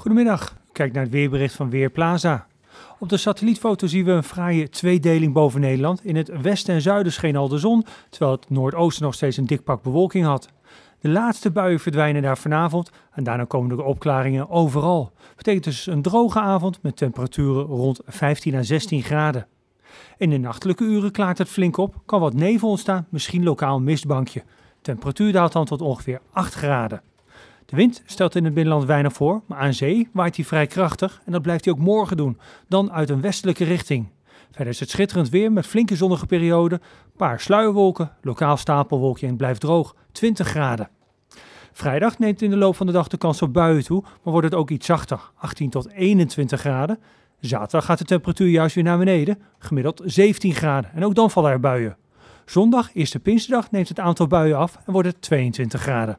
Goedemiddag, kijk naar het weerbericht van Weerplaza. Op de satellietfoto zien we een fraaie tweedeling boven Nederland. In het westen en zuiden scheen al de zon, terwijl het noordoosten nog steeds een dik pak bewolking had. De laatste buien verdwijnen daar vanavond en daarna komen de opklaringen overal. Betekent dus een droge avond met temperaturen rond 15 à 16 graden. In de nachtelijke uren klaart het flink op, kan wat nevel ontstaan, misschien lokaal mistbankje. Temperatuur daalt dan tot ongeveer 8 graden. De wind stelt in het binnenland weinig voor, maar aan zee waait hij vrij krachtig en dat blijft hij ook morgen doen, dan uit een westelijke richting. Verder is het schitterend weer met flinke zonnige perioden, paar sluierwolken, lokaal stapelwolkje en het blijft droog, 20 graden. Vrijdag neemt in de loop van de dag de kans op buien toe, maar wordt het ook iets zachter, 18 tot 21 graden. Zaterdag gaat de temperatuur juist weer naar beneden, gemiddeld 17 graden en ook dan vallen er buien. Zondag, eerste Pinsdag, neemt het aantal buien af en wordt het 22 graden.